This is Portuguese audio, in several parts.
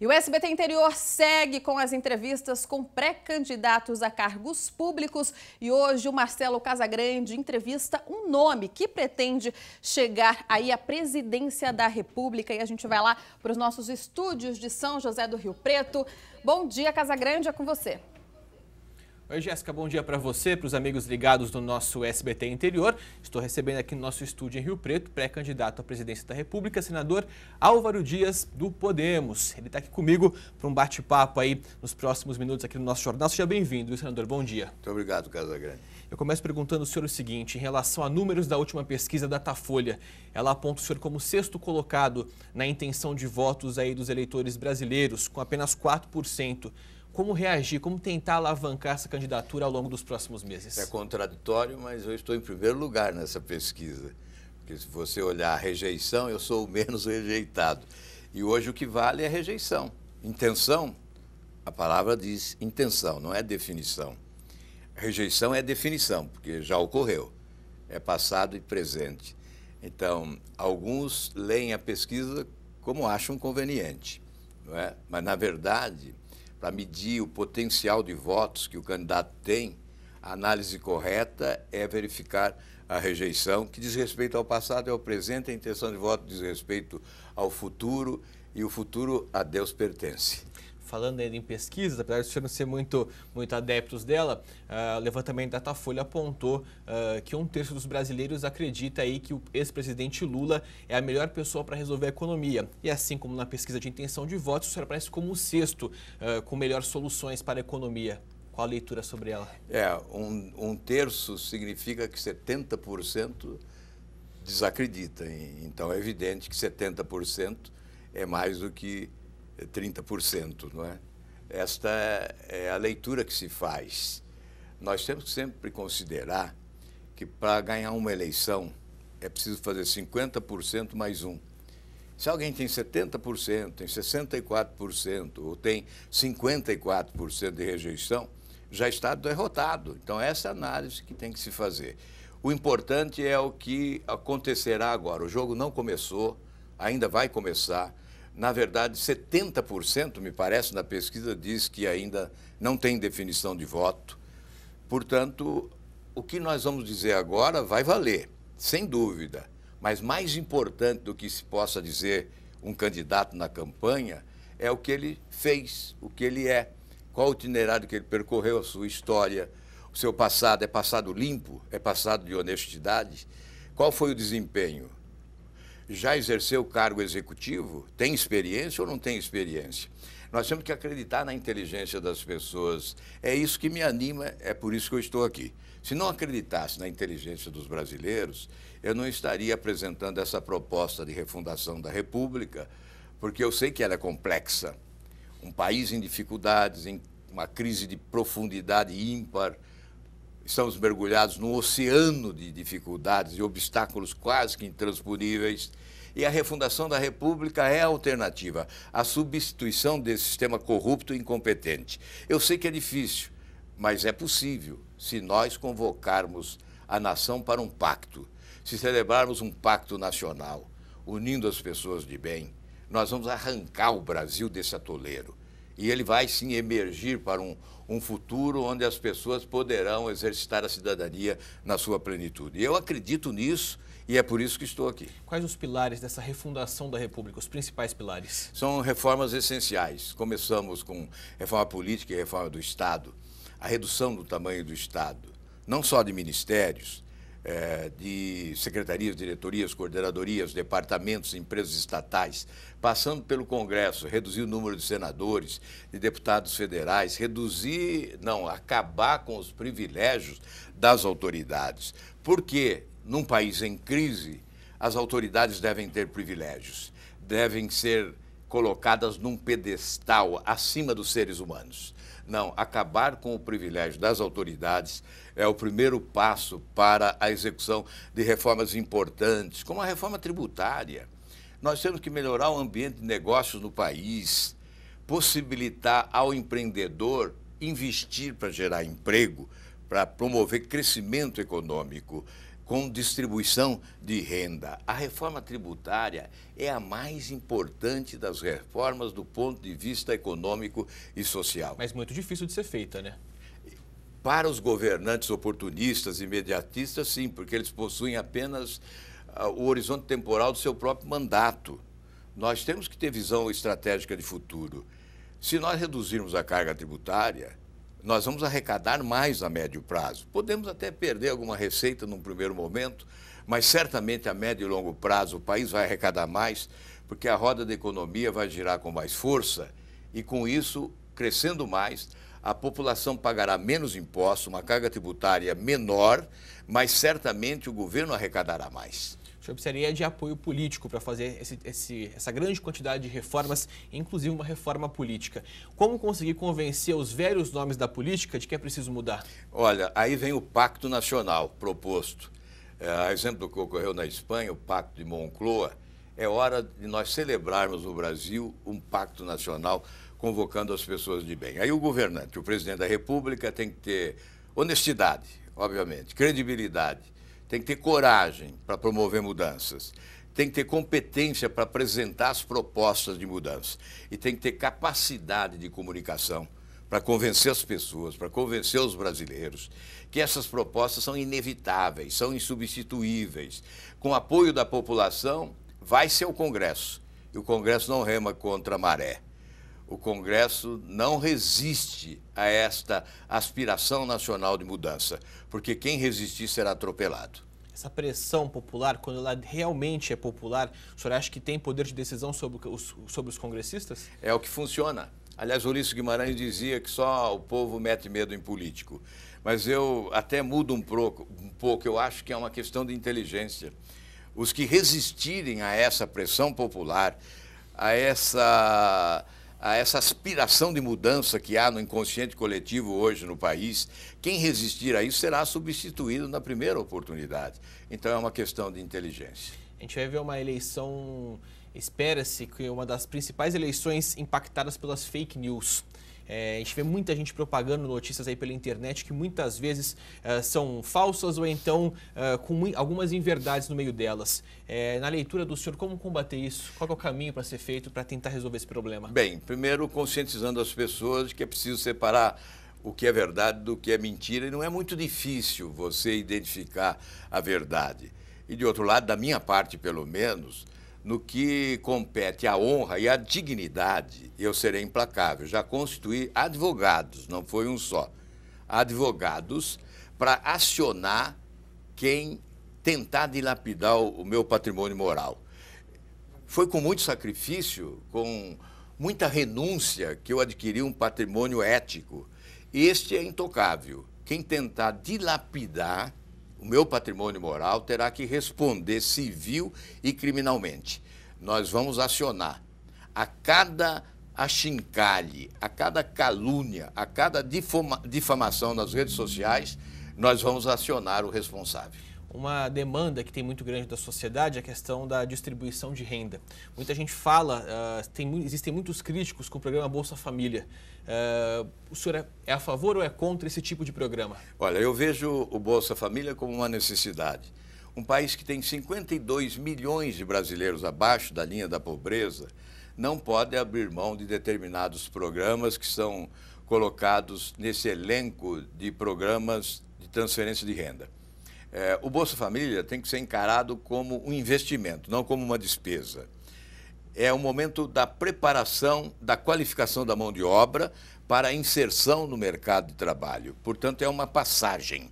E o SBT Interior segue com as entrevistas com pré-candidatos a cargos públicos e hoje o Marcelo Casagrande entrevista um nome que pretende chegar aí à presidência da República e a gente vai lá para os nossos estúdios de São José do Rio Preto. Bom dia, Casagrande, é com você. Oi, Jéssica, bom dia para você, para os amigos ligados do nosso SBT Interior. Estou recebendo aqui no nosso estúdio em Rio Preto, pré-candidato à presidência da República, senador Álvaro Dias do Podemos. Ele está aqui comigo para um bate-papo aí nos próximos minutos aqui no nosso jornal. Seja bem-vindo, senador. Bom dia. Muito obrigado, Casa Grande. Eu começo perguntando ao senhor o seguinte, em relação a números da última pesquisa da Datafolha, ela aponta o senhor como sexto colocado na intenção de votos aí dos eleitores brasileiros, com apenas 4% como reagir, como tentar alavancar essa candidatura ao longo dos próximos meses? É contraditório, mas eu estou em primeiro lugar nessa pesquisa. Porque se você olhar a rejeição, eu sou o menos rejeitado. E hoje o que vale é a rejeição. Intenção, a palavra diz intenção, não é definição. Rejeição é definição, porque já ocorreu. É passado e presente. Então, alguns leem a pesquisa como acham conveniente, não é? mas, na verdade, para medir o potencial de votos que o candidato tem, a análise correta é verificar a rejeição, que diz respeito ao passado e é ao presente, a intenção de voto diz respeito ao futuro, e o futuro a Deus pertence falando ainda em pesquisas, apesar de você não ser muito, muito adeptos dela, uh, o levantamento da Datafolha apontou uh, que um terço dos brasileiros acredita aí que o ex-presidente Lula é a melhor pessoa para resolver a economia. E assim como na pesquisa de intenção de votos, senhor aparece como o sexto uh, com melhores soluções para a economia. Qual a leitura sobre ela? É, um, um terço significa que 70% desacredita. Então é evidente que 70% é mais do que 30%, não é? Esta é a leitura que se faz. Nós temos que sempre considerar que para ganhar uma eleição é preciso fazer 50% mais um. Se alguém tem 70%, tem 64% ou tem 54% de rejeição, já está derrotado. Então, essa é a análise que tem que se fazer. O importante é o que acontecerá agora. O jogo não começou, ainda vai começar. Na verdade, 70%, me parece, da pesquisa diz que ainda não tem definição de voto. Portanto, o que nós vamos dizer agora vai valer, sem dúvida. Mas mais importante do que se possa dizer um candidato na campanha é o que ele fez, o que ele é, qual o itinerário que ele percorreu, a sua história, o seu passado. É passado limpo? É passado de honestidade? Qual foi o desempenho? já exerceu cargo executivo? Tem experiência ou não tem experiência? Nós temos que acreditar na inteligência das pessoas. É isso que me anima, é por isso que eu estou aqui. Se não acreditasse na inteligência dos brasileiros, eu não estaria apresentando essa proposta de refundação da República, porque eu sei que ela é complexa. Um país em dificuldades, em uma crise de profundidade ímpar, estamos mergulhados num oceano de dificuldades e obstáculos quase que intransponíveis. E a refundação da República é a alternativa, a substituição desse sistema corrupto e incompetente. Eu sei que é difícil, mas é possível se nós convocarmos a nação para um pacto, se celebrarmos um pacto nacional, unindo as pessoas de bem. Nós vamos arrancar o Brasil desse atoleiro. E ele vai sim emergir para um, um futuro onde as pessoas poderão exercitar a cidadania na sua plenitude. Eu acredito nisso. E é por isso que estou aqui. Quais os pilares dessa refundação da República, os principais pilares? São reformas essenciais. Começamos com reforma política e reforma do Estado, a redução do tamanho do Estado, não só de ministérios, é, de secretarias, diretorias, coordenadorias, departamentos, empresas estatais, passando pelo Congresso, reduzir o número de senadores, de deputados federais, reduzir, não, acabar com os privilégios das autoridades. Porque num país em crise, as autoridades devem ter privilégios, devem ser colocadas num pedestal acima dos seres humanos. Não, acabar com o privilégio das autoridades é o primeiro passo para a execução de reformas importantes, como a reforma tributária. Nós temos que melhorar o ambiente de negócios no país, possibilitar ao empreendedor investir para gerar emprego, para promover crescimento econômico com distribuição de renda. A reforma tributária é a mais importante das reformas do ponto de vista econômico e social. Mas muito difícil de ser feita, né? Para os governantes oportunistas, e imediatistas, sim, porque eles possuem apenas ah, o horizonte temporal do seu próprio mandato. Nós temos que ter visão estratégica de futuro. Se nós reduzirmos a carga tributária, nós vamos arrecadar mais a médio prazo. Podemos até perder alguma receita num primeiro momento, mas certamente a médio e longo prazo o país vai arrecadar mais, porque a roda da economia vai girar com mais força e, com isso, crescendo mais, a população pagará menos imposto, uma carga tributária menor, mas certamente o governo arrecadará mais senhor precisaria de apoio político para fazer esse, esse, essa grande quantidade de reformas, inclusive uma reforma política. Como conseguir convencer os velhos nomes da política de que é preciso mudar? Olha, aí vem o Pacto Nacional proposto. É, exemplo do que ocorreu na Espanha, o Pacto de Moncloa, é hora de nós celebrarmos no Brasil um Pacto Nacional convocando as pessoas de bem. Aí o governante, o presidente da República, tem que ter honestidade, obviamente, credibilidade tem que ter coragem para promover mudanças, tem que ter competência para apresentar as propostas de mudança e tem que ter capacidade de comunicação para convencer as pessoas, para convencer os brasileiros que essas propostas são inevitáveis, são insubstituíveis. Com apoio da população, vai ser o Congresso. E o Congresso não rema contra a maré o Congresso não resiste a esta aspiração nacional de mudança, porque quem resistir será atropelado. Essa pressão popular, quando ela realmente é popular, o senhor acha que tem poder de decisão sobre os, sobre os congressistas? É o que funciona. Aliás, Ulisses Guimarães dizia que só o povo mete medo em político. Mas eu até mudo um pouco, um pouco. eu acho que é uma questão de inteligência. Os que resistirem a essa pressão popular, a essa a essa aspiração de mudança que há no inconsciente coletivo hoje no país, quem resistir a isso será substituído na primeira oportunidade. Então é uma questão de inteligência. A gente vai ver uma eleição, espera-se que uma das principais eleições impactadas pelas fake news. É, a gente vê muita gente propagando notícias aí pela internet que muitas vezes é, são falsas ou então é, com algumas inverdades no meio delas. É, na leitura do senhor, como combater isso? Qual é o caminho para ser feito para tentar resolver esse problema? Bem, primeiro conscientizando as pessoas que é preciso separar o que é verdade do que é mentira e não é muito difícil você identificar a verdade. E de outro lado, da minha parte pelo menos, no que compete à honra e à dignidade, eu serei implacável. Já constituí advogados, não foi um só. Advogados para acionar quem tentar dilapidar o meu patrimônio moral. Foi com muito sacrifício, com muita renúncia que eu adquiri um patrimônio ético. Este é intocável. Quem tentar dilapidar o meu patrimônio moral terá que responder civil e criminalmente. Nós vamos acionar a cada achincalhe, a cada calúnia, a cada difama, difamação nas redes sociais, nós vamos acionar o responsável uma demanda que tem muito grande da sociedade, é a questão da distribuição de renda. Muita gente fala, uh, tem, existem muitos críticos com o programa Bolsa Família. Uh, o senhor é, é a favor ou é contra esse tipo de programa? Olha, eu vejo o Bolsa Família como uma necessidade. Um país que tem 52 milhões de brasileiros abaixo da linha da pobreza não pode abrir mão de determinados programas que são colocados nesse elenco de programas de transferência de renda. É, o Bolsa Família tem que ser encarado como um investimento, não como uma despesa. É o momento da preparação, da qualificação da mão de obra para a inserção no mercado de trabalho. Portanto, é uma passagem.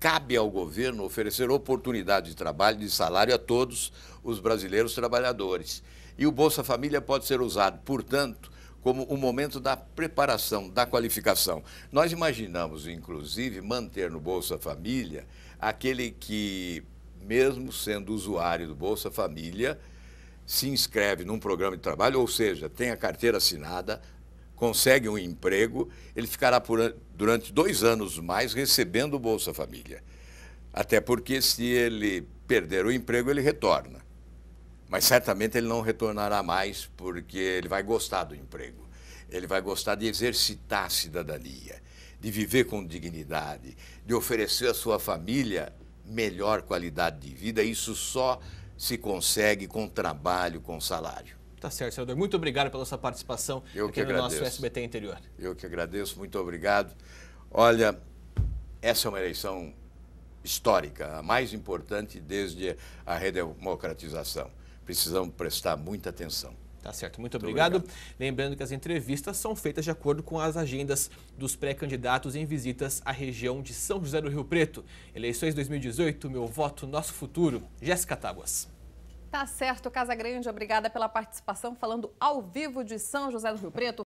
Cabe ao governo oferecer oportunidade de trabalho, de salário a todos os brasileiros trabalhadores. E o Bolsa Família pode ser usado, portanto, como o um momento da preparação, da qualificação. Nós imaginamos, inclusive, manter no Bolsa Família aquele que, mesmo sendo usuário do Bolsa Família, se inscreve num programa de trabalho, ou seja, tem a carteira assinada, consegue um emprego, ele ficará por, durante dois anos mais recebendo o Bolsa Família. Até porque, se ele perder o emprego, ele retorna. Mas certamente ele não retornará mais, porque ele vai gostar do emprego, ele vai gostar de exercitar a cidadania de viver com dignidade, de oferecer à sua família melhor qualidade de vida. Isso só se consegue com trabalho, com salário. Tá certo, senador. Muito obrigado pela sua participação Eu aqui no agradeço. nosso SBT Interior. Eu que agradeço, muito obrigado. Olha, essa é uma eleição histórica, a mais importante desde a redemocratização. Precisamos prestar muita atenção. Tá certo, muito, muito obrigado. obrigado. Lembrando que as entrevistas são feitas de acordo com as agendas dos pré-candidatos em visitas à região de São José do Rio Preto. Eleições 2018, meu voto, nosso futuro. Jéssica Tábuas. Tá certo, Casa Grande, obrigada pela participação, falando ao vivo de São José do Rio Preto.